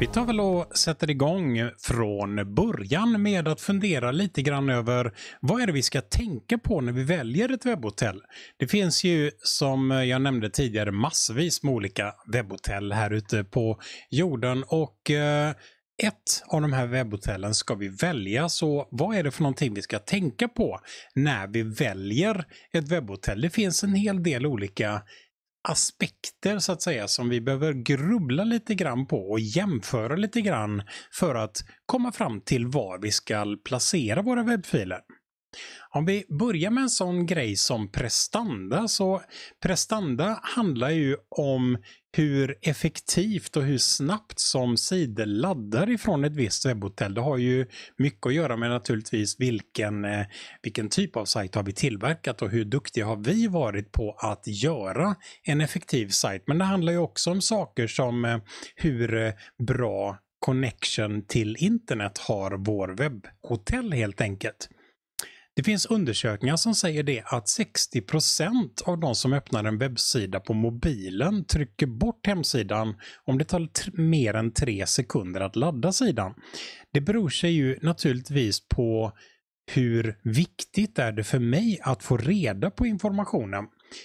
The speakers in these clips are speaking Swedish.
Vi tar väl och sätter igång från början med att fundera lite grann över vad är det vi ska tänka på när vi väljer ett webbhotell? Det finns ju som jag nämnde tidigare massvis med olika webbhotell här ute på jorden och eh, ett av de här webbhotellen ska vi välja. Så vad är det för någonting vi ska tänka på när vi väljer ett webbhotell? Det finns en hel del olika aspekter så att säga som vi behöver grubbla lite grann på och jämföra lite grann för att komma fram till var vi ska placera våra webbfiler. Om vi börjar med en sån grej som prestanda så prestanda handlar ju om hur effektivt och hur snabbt som sidor laddar ifrån ett visst webbhotell. Det har ju mycket att göra med naturligtvis vilken, eh, vilken typ av sajt har vi tillverkat och hur duktiga har vi varit på att göra en effektiv sajt. Men det handlar ju också om saker som eh, hur eh, bra connection till internet har vår webbhotell helt enkelt. Det finns undersökningar som säger det att 60 av de som öppnar en webbsida på mobilen trycker bort hemsidan om det tar mer än 3 sekunder att ladda sidan. Det beror sig ju naturligtvis på hur viktigt är det för mig att få reda på informationen?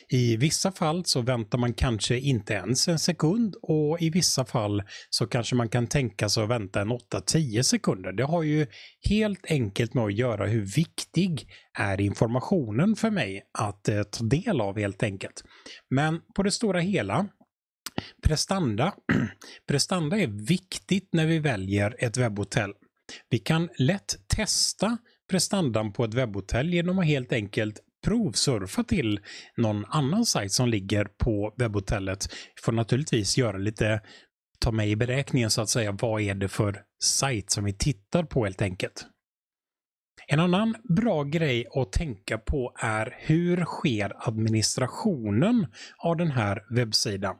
I vissa fall så väntar man kanske inte ens en sekund och i vissa fall så kanske man kan tänka sig att vänta en 8-10 sekunder. Det har ju helt enkelt med att göra hur viktig är informationen för mig att eh, ta del av helt enkelt. Men på det stora hela Prestanda. Prestanda är viktigt när vi väljer ett webbhotell. Vi kan lätt testa prestandan på ett webbhotell genom att helt enkelt provsurfa till någon annan sajt som ligger på webbhotellet. Får naturligtvis göra lite, ta med i beräkningen så att säga, vad är det för sajt som vi tittar på helt enkelt. En annan bra grej att tänka på är hur sker administrationen av den här webbsidan?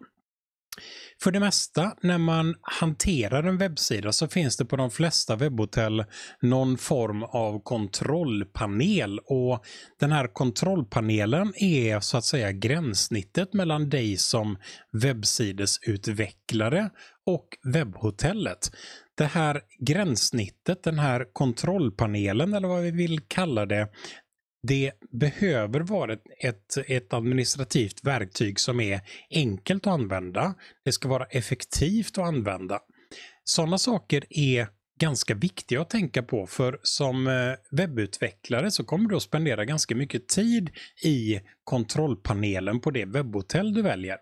För det mesta när man hanterar en webbsida så finns det på de flesta webbhotell någon form av kontrollpanel och den här kontrollpanelen är så att säga gränssnittet mellan dig som webbsidesutvecklare och webbhotellet. Det här gränssnittet, den här kontrollpanelen eller vad vi vill kalla det, det behöver vara ett, ett, administrativt verktyg som är enkelt att använda. Det ska vara effektivt att använda. Sådana saker är ganska viktiga att tänka på för som eh, webbutvecklare så kommer du att spendera ganska mycket tid i kontrollpanelen på det webbhotell du väljer.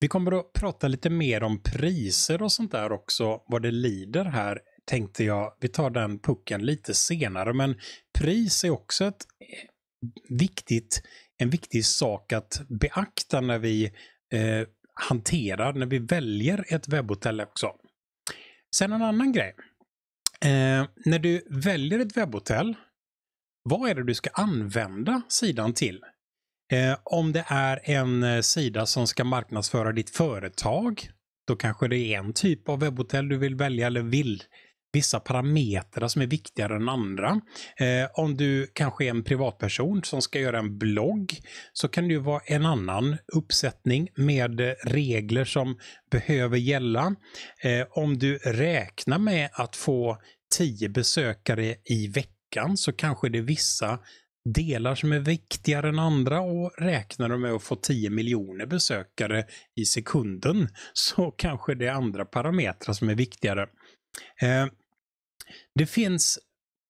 Vi kommer att prata lite mer om priser och sånt där också vad det lider här tänkte jag, vi tar den pucken lite senare, men pris är också ett eh, viktigt, en viktig sak att beakta när vi eh, hanterar, när vi väljer ett webbhotell också. Sen en annan grej. Eh, när du väljer ett webbhotell, vad är det du ska använda sidan till? Eh, om det är en eh, sida som ska marknadsföra ditt företag, då kanske det är en typ av webbhotell du vill välja eller vill vissa parametrar som är viktigare än andra. Eh, om du kanske är en privatperson som ska göra en blogg så kan det ju vara en annan uppsättning med regler som behöver gälla. Eh, om du räknar med att få tio besökare i veckan så kanske det är vissa delar som är viktigare än andra och räknar de med att få 10 miljoner besökare i sekunden så kanske det är andra parametrar som är viktigare. Eh, det finns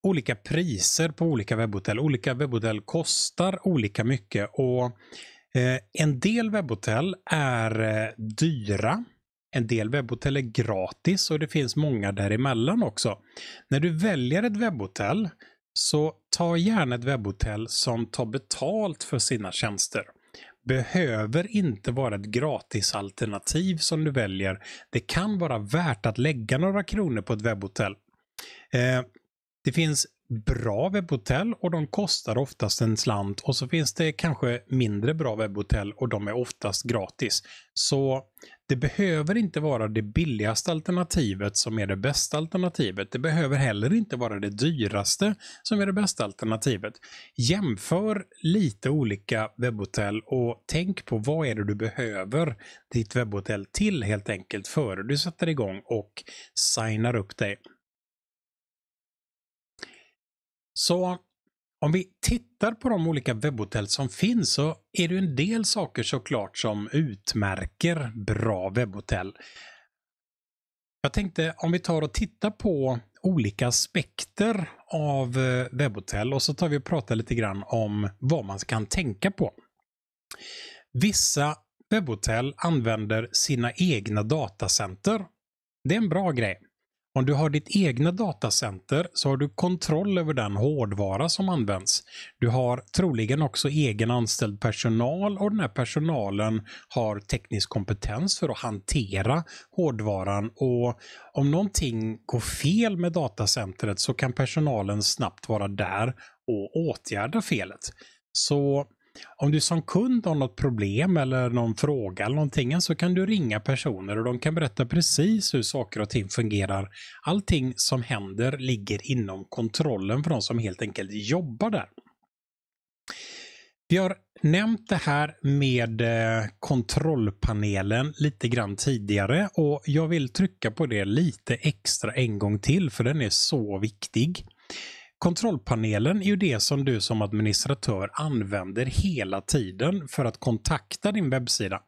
olika priser på olika webbhotell. Olika webbhotell kostar olika mycket och eh, en del webbhotell är eh, dyra. En del webbhotell är gratis och det finns många däremellan också. När du väljer ett webbhotell så ta gärna ett webbhotell som tar betalt för sina tjänster. Behöver inte vara ett gratisalternativ som du väljer. Det kan vara värt att lägga några kronor på ett webbhotell Eh, det finns bra webbhotell och de kostar oftast en slant och så finns det kanske mindre bra webbhotell och de är oftast gratis. Så det behöver inte vara det billigaste alternativet som är det bästa alternativet. Det behöver heller inte vara det dyraste som är det bästa alternativet. Jämför lite olika webbhotell och tänk på vad är det du behöver ditt webbhotell till helt enkelt före du sätter igång och signar upp dig. Så om vi tittar på de olika webbhotell som finns så är det en del saker såklart som utmärker bra webbhotell. Jag tänkte om vi tar och tittar på olika aspekter av eh, webbhotell och så tar vi och pratar lite grann om vad man kan tänka på. Vissa webbhotell använder sina egna datacenter. Det är en bra grej. Om du har ditt egna datacenter så har du kontroll över den hårdvara som används. Du har troligen också egen anställd personal och den här personalen har teknisk kompetens för att hantera hårdvaran och om någonting går fel med datacentret så kan personalen snabbt vara där och åtgärda felet. Så om du som kund har något problem eller någon fråga eller någonting så kan du ringa personer och de kan berätta precis hur saker och ting fungerar. Allting som händer ligger inom kontrollen för de som helt enkelt jobbar där. Vi har nämnt det här med eh, kontrollpanelen lite grann tidigare och jag vill trycka på det lite extra en gång till för den är så viktig. Kontrollpanelen är ju det som du som administratör använder hela tiden för att kontakta din webbsida.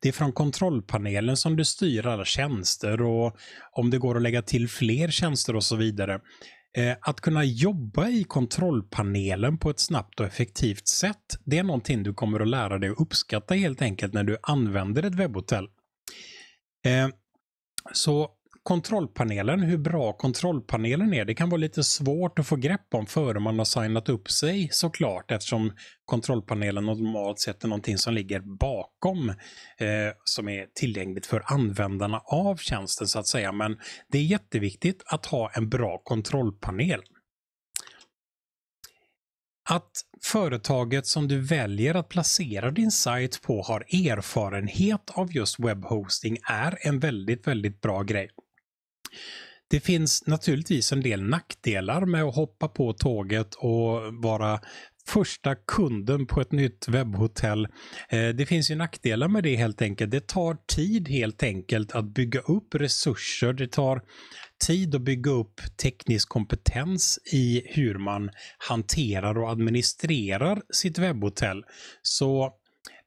Det är från kontrollpanelen som du styr alla tjänster och om det går att lägga till fler tjänster och så vidare. Eh, att kunna jobba i kontrollpanelen på ett snabbt och effektivt sätt, det är någonting du kommer att lära dig att uppskatta helt enkelt när du använder ett webbhotell. Eh, så kontrollpanelen, hur bra kontrollpanelen är. Det kan vara lite svårt att få grepp om före man har signat upp sig såklart eftersom kontrollpanelen normalt sett är någonting som ligger bakom eh, som är tillgängligt för användarna av tjänsten så att säga. Men det är jätteviktigt att ha en bra kontrollpanel. Att företaget som du väljer att placera din sajt på har erfarenhet av just webbhosting är en väldigt, väldigt bra grej. Det finns naturligtvis en del nackdelar med att hoppa på tåget och vara första kunden på ett nytt webbhotell. Eh, det finns ju nackdelar med det helt enkelt. Det tar tid helt enkelt att bygga upp resurser. Det tar tid att bygga upp teknisk kompetens i hur man hanterar och administrerar sitt webbhotell. Så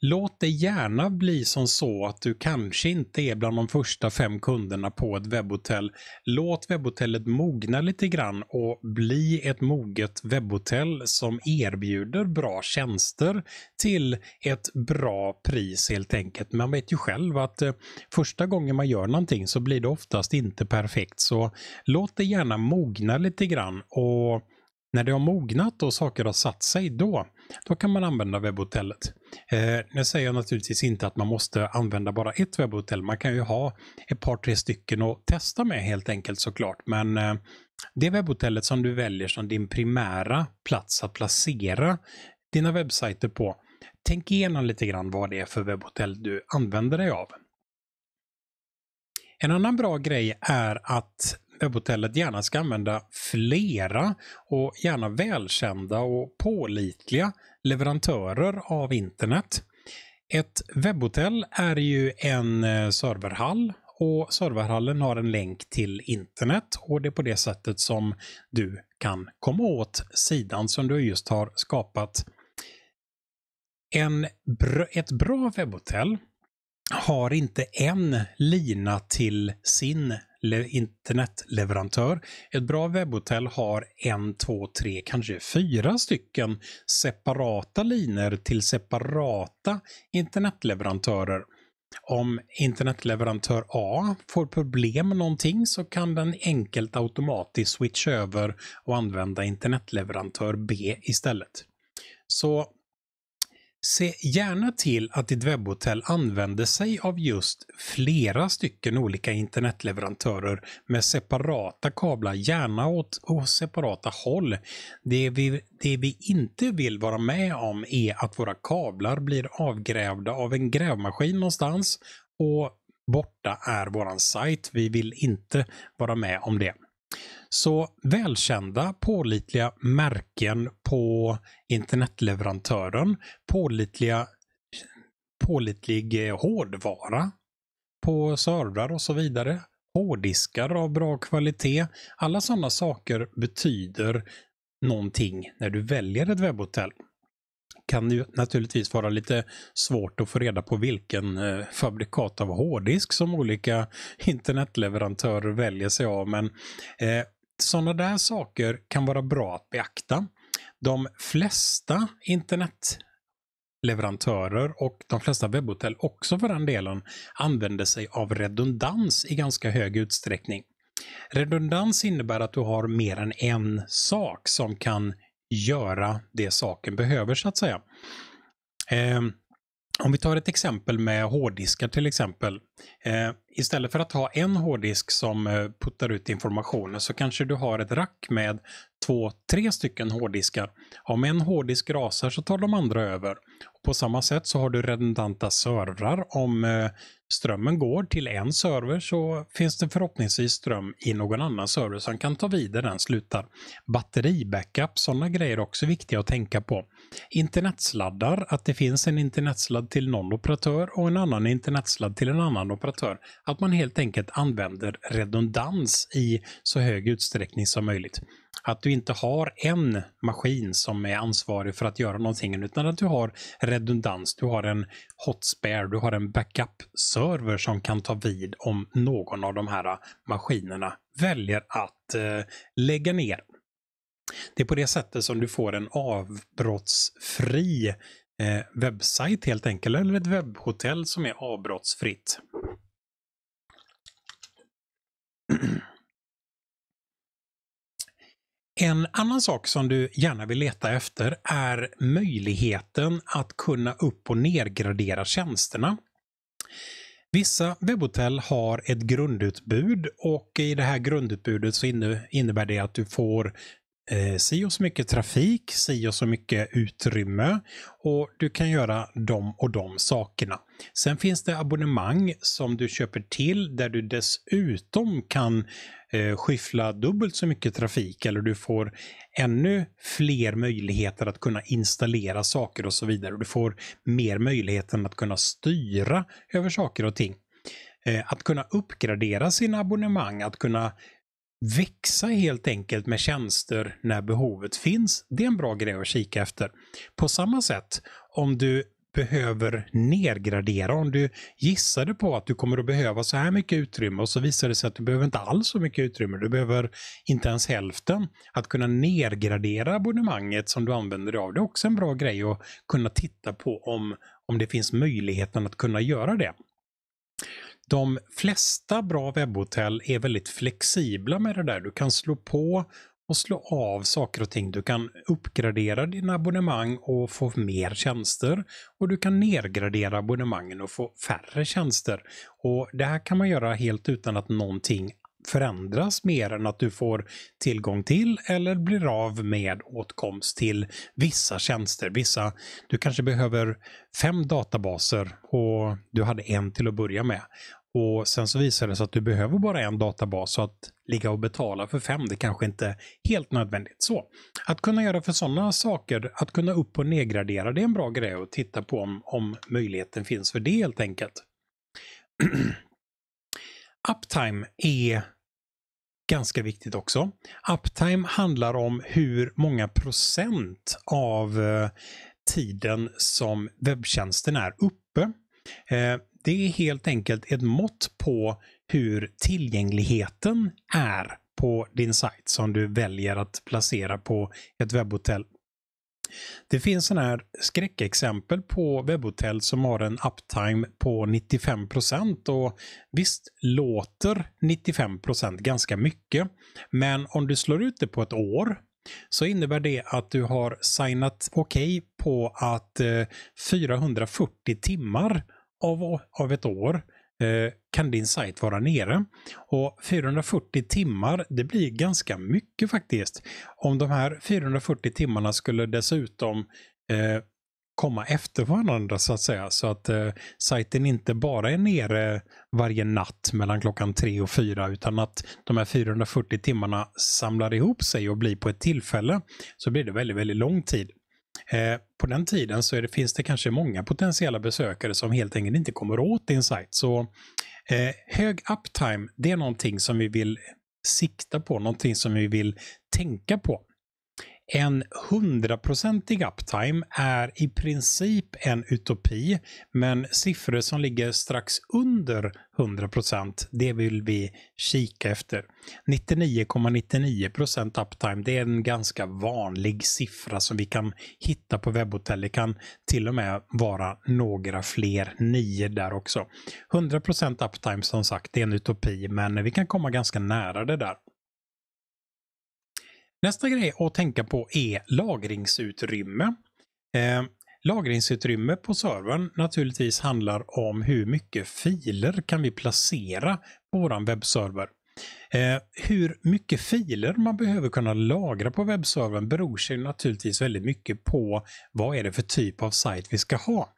Låt det gärna bli som så att du kanske inte är bland de första fem kunderna på ett webbhotell. Låt webbhotellet mogna lite grann och bli ett moget webbhotell som erbjuder bra tjänster till ett bra pris helt enkelt. Man vet ju själv att eh, första gången man gör någonting så blir det oftast inte perfekt. Så låt det gärna mogna lite grann och när det har mognat och saker har satt sig då, då kan man använda webbhotellet. Eh, nu säger jag naturligtvis inte att man måste använda bara ett webbhotell. Man kan ju ha ett par, tre stycken och testa med helt enkelt såklart. Men eh, det webbhotellet som du väljer som din primära plats att placera dina webbsajter på. Tänk igenom lite grann vad det är för webbhotell du använder dig av. En annan bra grej är att webbhotellet gärna ska använda flera och gärna välkända och pålitliga leverantörer av internet. Ett webbhotell är ju en eh, serverhall och serverhallen har en länk till internet och det är på det sättet som du kan komma åt sidan som du just har skapat. En, ett bra webbhotell har inte en lina till sin internetleverantör. Ett bra webbhotell har en, två, tre, kanske fyra stycken separata linjer till separata internetleverantörer. Om internetleverantör A får problem med någonting så kan den enkelt automatiskt switcha över och använda internetleverantör B istället. Så Se gärna till att ditt webbhotell använder sig av just flera stycken olika internetleverantörer med separata kablar, gärna åt och separata håll. Det vi, det vi inte vill vara med om är att våra kablar blir avgrävda av en grävmaskin någonstans och borta är våran sajt. Vi vill inte vara med om det. Så välkända pålitliga märken på internetleverantören, pålitliga, pålitlig eh, hårdvara på servrar och så vidare, hårddiskar av bra kvalitet. Alla sådana saker betyder någonting när du väljer ett webbhotell kan ju naturligtvis vara lite svårt att få reda på vilken eh, fabrikat av hårddisk som olika internetleverantörer väljer sig av. Men eh, sådana där saker kan vara bra att beakta. De flesta internetleverantörer och de flesta webbhotell också för den delen använder sig av redundans i ganska hög utsträckning. Redundans innebär att du har mer än en sak som kan göra det saken behöver så att säga. Eh, om vi tar ett exempel med hårddiskar till exempel. Eh, istället för att ha en hårddisk som eh, puttar ut informationen så kanske du har ett rack med två, tre stycken hårddiskar. Om en hårddisk rasar så tar de andra över. På samma sätt så har du redundanta servrar. Om eh, strömmen går till en server så finns det förhoppningsvis ström i någon annan server som kan ta vid där den slutar. Batteribackup, sådana grejer är också viktiga att tänka på. Internetsladdar, att det finns en internetsladd till någon operatör och en annan internetsladd till en annan operatör. Att man helt enkelt använder redundans i så hög utsträckning som möjligt. Att du inte har en maskin som är ansvarig för att göra någonting utan att du har redundans, du har en hotspare, du har en backup-server som kan ta vid om någon av de här maskinerna väljer att eh, lägga ner. Det är på det sättet som du får en avbrottsfri eh, webbsajt helt enkelt, eller ett webbhotell som är avbrottsfritt. En annan sak som du gärna vill leta efter är möjligheten att kunna upp och nergradera tjänsterna. Vissa webbhotell har ett grundutbud och i det här grundutbudet så innebär det att du får eh, si och så mycket trafik, si och så mycket utrymme och du kan göra de och de sakerna. Sen finns det abonnemang som du köper till där du dessutom kan eh, skyffla dubbelt så mycket trafik eller du får ännu fler möjligheter att kunna installera saker och så vidare. Du får mer möjligheten att kunna styra över saker och ting. Eh, att kunna uppgradera sina abonnemang, att kunna växa helt enkelt med tjänster när behovet finns. Det är en bra grej att kika efter. På samma sätt, om du behöver nedgradera. Om du gissade på att du kommer att behöva så här mycket utrymme och så visar det sig att du behöver inte alls så mycket utrymme. Du behöver inte ens hälften. Att kunna nedgradera abonnemanget som du använder dig av, det är också en bra grej att kunna titta på om, om det finns möjligheten att kunna göra det de flesta bra webbhotell är väldigt flexibla med det där. Du kan slå på och slå av saker och ting. Du kan uppgradera dina abonnemang och få mer tjänster. Och du kan nedgradera abonnemangen och få färre tjänster. Och Det här kan man göra helt utan att någonting förändras mer än att du får tillgång till eller blir av med åtkomst till vissa tjänster. Vissa, du kanske behöver fem databaser och du hade en till att börja med. Och sen så visar det sig att du behöver bara en databas så att ligga och betala för fem, det kanske inte är helt nödvändigt. Så att kunna göra för sådana saker, att kunna upp och nedgradera, det är en bra grej att titta på om, om möjligheten finns för det helt enkelt. Uptime är ganska viktigt också. Uptime handlar om hur många procent av eh, tiden som webbtjänsten är uppe. Eh, det är helt enkelt ett mått på hur tillgängligheten är på din sajt som du väljer att placera på ett webbhotell. Det finns sådana här skräckexempel på webbhotell som har en uptime på 95 och visst låter 95 ganska mycket. Men om du slår ut det på ett år så innebär det att du har signat okej okay på att 440 eh, timmar av, av ett år eh, kan din sajt vara nere. Och 440 timmar, det blir ganska mycket faktiskt. Om de här 440 timmarna skulle dessutom eh, komma efter varandra så att säga. Så att eh, sajten inte bara är nere varje natt mellan klockan tre och fyra utan att de här 440 timmarna samlar ihop sig och blir på ett tillfälle så blir det väldigt, väldigt lång tid. Eh, på den tiden så det, finns det kanske många potentiella besökare som helt enkelt inte kommer åt din sajt. Så eh, hög uptime, det är någonting som vi vill sikta på, någonting som vi vill tänka på en hundraprocentig uptime är i princip en utopi, men siffror som ligger strax under 100 procent, det vill vi kika efter. 99,99 procent ,99 uptime, det är en ganska vanlig siffra som vi kan hitta på webbhotell. Det kan till och med vara några fler, nio där också. 100 procent uptime som sagt, det är en utopi, men vi kan komma ganska nära det där. Nästa grej att tänka på är lagringsutrymme. Eh, lagringsutrymme på servern naturligtvis handlar om hur mycket filer kan vi placera på vår webbserver. Eh, hur mycket filer man behöver kunna lagra på webbservern beror sig naturligtvis väldigt mycket på vad är det för typ av sajt vi ska ha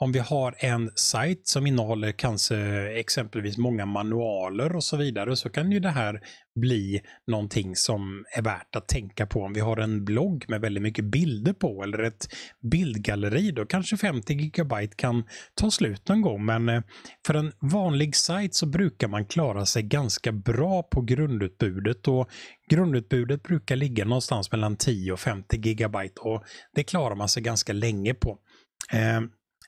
om vi har en sajt som innehåller kanske exempelvis många manualer och så vidare så kan ju det här bli någonting som är värt att tänka på. Om vi har en blogg med väldigt mycket bilder på eller ett bildgalleri då kanske 50 gigabyte kan ta slut någon gång. Men eh, för en vanlig sajt så brukar man klara sig ganska bra på grundutbudet och grundutbudet brukar ligga någonstans mellan 10 och 50 gigabyte och det klarar man sig ganska länge på. Eh,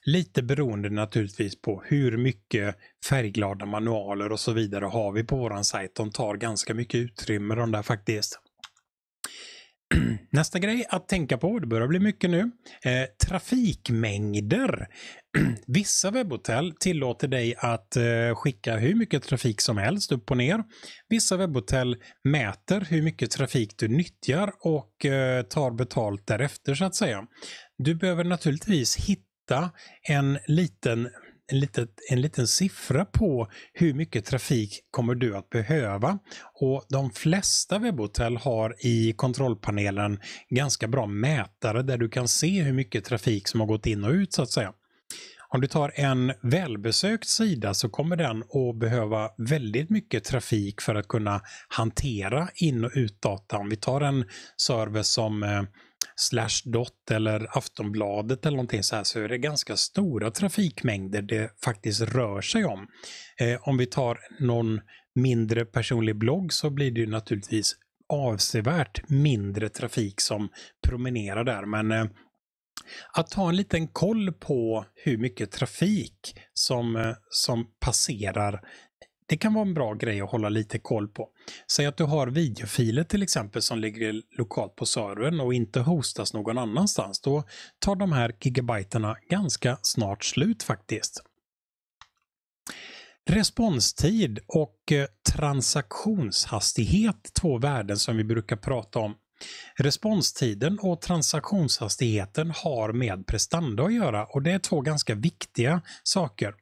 Lite beroende naturligtvis på hur mycket färgglada manualer och så vidare har vi på våran sajt. De tar ganska mycket utrymme de där faktiskt. Nästa grej att tänka på, det börjar bli mycket nu, eh, trafikmängder. Vissa webbhotell tillåter dig att eh, skicka hur mycket trafik som helst upp och ner. Vissa webbhotell mäter hur mycket trafik du nyttjar och eh, tar betalt därefter så att säga. Du behöver naturligtvis hitta hitta en liten, en, litet, en liten siffra på hur mycket trafik kommer du att behöva. Och De flesta webbhotell har i kontrollpanelen ganska bra mätare där du kan se hur mycket trafik som har gått in och ut så att säga. Om du tar en välbesökt sida så kommer den att behöva väldigt mycket trafik för att kunna hantera in och utdata. Om vi tar en server som eh, Slashdot eller Aftonbladet eller någonting så här så är det ganska stora trafikmängder det faktiskt rör sig om. Eh, om vi tar någon mindre personlig blogg så blir det ju naturligtvis avsevärt mindre trafik som promenerar där. Men eh, att ha en liten koll på hur mycket trafik som, eh, som passerar, det kan vara en bra grej att hålla lite koll på. Säg att du har videofiler till exempel som ligger lokalt på servern och inte hostas någon annanstans. Då tar de här gigabyterna ganska snart slut faktiskt. Responstid och eh, transaktionshastighet, två värden som vi brukar prata om. Responstiden och transaktionshastigheten har med prestanda att göra och det är två ganska viktiga saker.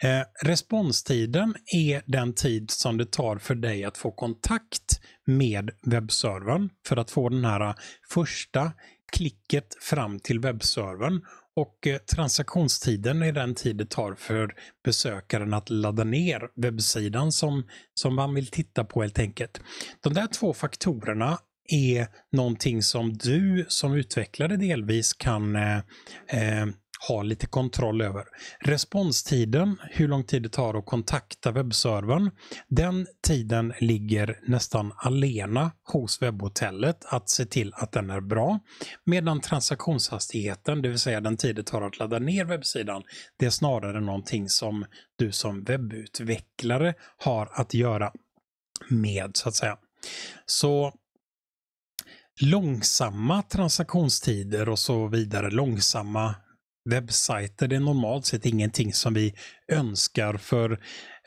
Eh, responstiden är den tid som det tar för dig att få kontakt med webbservern för att få den här eh, första klicket fram till webbservern. Och eh, transaktionstiden är den tid det tar för besökaren att ladda ner webbsidan som, som man vill titta på helt enkelt. De där två faktorerna är någonting som du som utvecklare delvis kan eh, eh ha lite kontroll över. Responstiden, hur lång tid det tar att kontakta webbservern, den tiden ligger nästan alena hos webbhotellet att se till att den är bra. Medan transaktionshastigheten, det vill säga den tid det tar att ladda ner webbsidan, det är snarare någonting som du som webbutvecklare har att göra med så att säga. Så långsamma transaktionstider och så vidare, långsamma webbsajter. Det är normalt sett ingenting som vi önskar för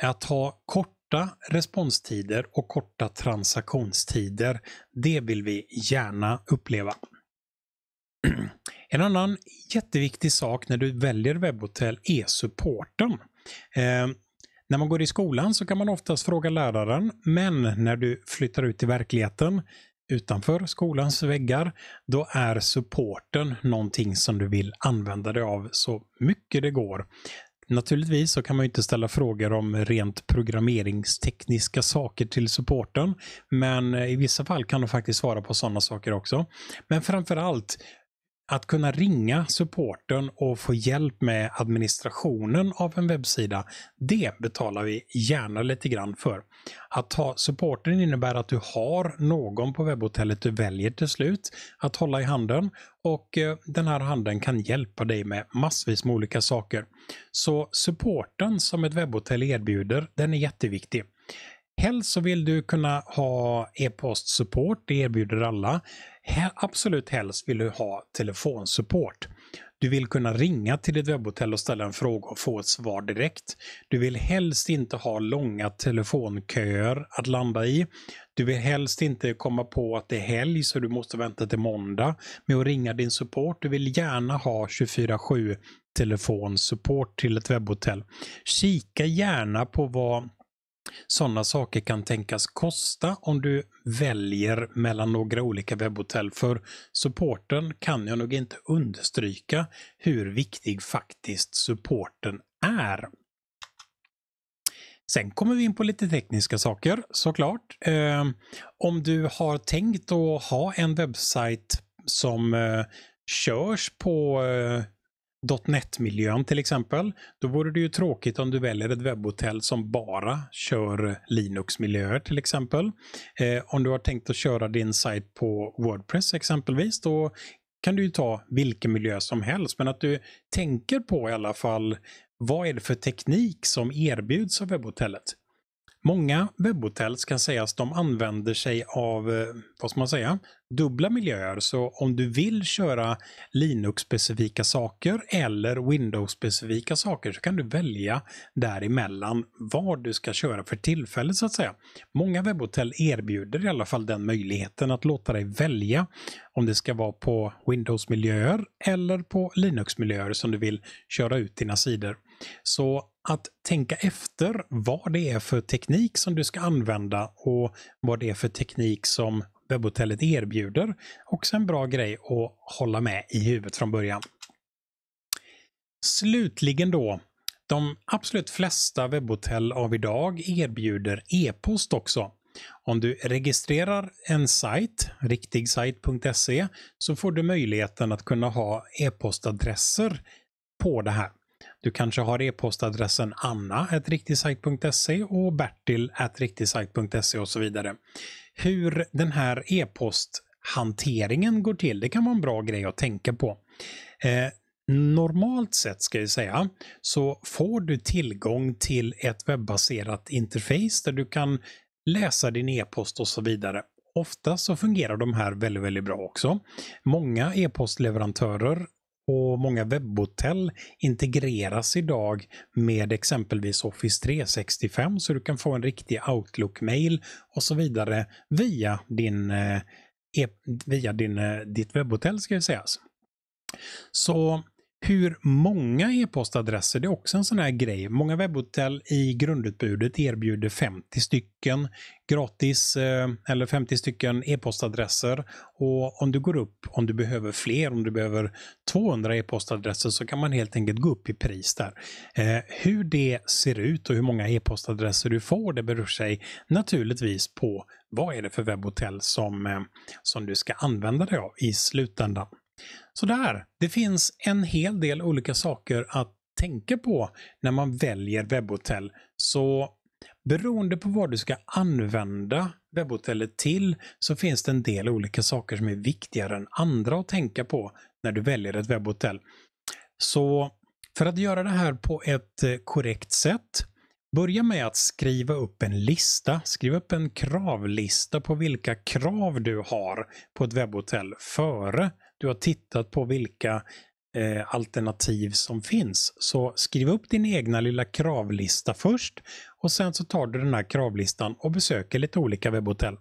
att ha korta responstider och korta transaktionstider. Det vill vi gärna uppleva. En annan jätteviktig sak när du väljer webbhotell är supporten. Eh, när man går i skolan så kan man oftast fråga läraren, men när du flyttar ut i verkligheten utanför skolans väggar, då är supporten någonting som du vill använda dig av så mycket det går. Naturligtvis så kan man inte ställa frågor om rent programmeringstekniska saker till supporten. Men eh, i vissa fall kan de faktiskt svara på sådana saker också. Men framförallt att kunna ringa supporten och få hjälp med administrationen av en webbsida, det betalar vi gärna lite grann för. Att ha supporten innebär att du har någon på webbhotellet du väljer till slut att hålla i handen och eh, den här handen kan hjälpa dig med massvis med olika saker. Så supporten som ett webbhotell erbjuder, den är jätteviktig. Helst så vill du kunna ha e-postsupport, det erbjuder alla absolut helst vill du ha telefonsupport. Du vill kunna ringa till ditt webbhotell och ställa en fråga och få ett svar direkt. Du vill helst inte ha långa telefonköer att landa i. Du vill helst inte komma på att det är helg så du måste vänta till måndag med att ringa din support. Du vill gärna ha 24-7 telefonsupport till ett webbhotell. Kika gärna på vad sådana saker kan tänkas kosta om du väljer mellan några olika webbhotell för supporten kan jag nog inte understryka hur viktig faktiskt supporten är. Sen kommer vi in på lite tekniska saker såklart. Eh, om du har tänkt att ha en webbsajt som eh, körs på eh, .NET-miljön till exempel, då vore det ju tråkigt om du väljer ett webbhotell som bara kör Linux-miljöer till exempel. Eh, om du har tänkt att köra din sajt på Wordpress exempelvis, då kan du ju ta vilken miljö som helst. Men att du tänker på i alla fall, vad är det för teknik som erbjuds av webbhotellet? Många webbhotell kan sägas de använder sig av, eh, vad ska man säga, dubbla miljöer. Så om du vill köra Linux-specifika saker eller Windows-specifika saker så kan du välja däremellan vad du ska köra för tillfället så att säga. Många webbhotell erbjuder i alla fall den möjligheten att låta dig välja om det ska vara på Windows-miljöer eller på Linux-miljöer som du vill köra ut dina sidor. Så att tänka efter vad det är för teknik som du ska använda och vad det är för teknik som webbhotellet erbjuder. Också en bra grej att hålla med i huvudet från början. Slutligen då, de absolut flesta webbhotell av idag erbjuder e-post också. Om du registrerar en sajt, riktigsajt.se, så får du möjligheten att kunna ha e-postadresser på det här. Du kanske har e-postadressen anna.riktigsajt.se och bertil.riktigsajt.se och så vidare. Hur den här e-posthanteringen går till, det kan vara en bra grej att tänka på. Eh, normalt sett ska jag säga så får du tillgång till ett webbaserat interface där du kan läsa din e-post och så vidare. Ofta så fungerar de här väldigt, väldigt bra också. Många e-postleverantörer och många webbhotell integreras idag med exempelvis Office 365 så du kan få en riktig Outlook-mail och så vidare via, din, eh, e, via din, eh, ditt webbhotell ska sägas. Så hur många e-postadresser, det är också en sån här grej. Många webbhotell i grundutbudet erbjuder 50 stycken gratis eh, eller 50 stycken e-postadresser. Och om du går upp, om du behöver fler, om du behöver 200 e-postadresser så kan man helt enkelt gå upp i pris där. Eh, hur det ser ut och hur många e-postadresser du får, det beror sig naturligtvis på vad är det för webbhotell som, eh, som du ska använda dig av i slutändan. Sådär, det finns en hel del olika saker att tänka på när man väljer webbhotell. Så beroende på vad du ska använda webbhotellet till så finns det en del olika saker som är viktigare än andra att tänka på när du väljer ett webbhotell. Så för att göra det här på ett eh, korrekt sätt Börja med att skriva upp en lista. Skriv upp en kravlista på vilka krav du har på ett webbhotell före du har tittat på vilka eh, alternativ som finns. Så skriv upp din egna lilla kravlista först och sen så tar du den här kravlistan och besöker lite olika webbhotell.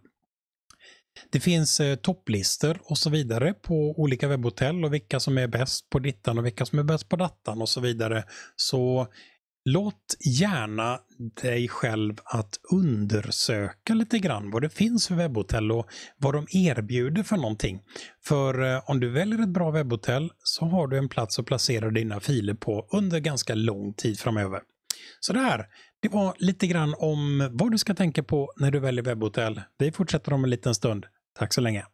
Det finns eh, topplistor och så vidare på olika webbhotell och vilka som är bäst på dittan och vilka som är bäst på dattan och så vidare. Så Låt gärna dig själv att undersöka lite grann vad det finns för webbhotell och vad de erbjuder för någonting. För eh, om du väljer ett bra webbhotell så har du en plats att placera dina filer på under ganska lång tid framöver. Så det här, det var lite grann om vad du ska tänka på när du väljer webbhotell. Vi fortsätter om en liten stund. Tack så länge!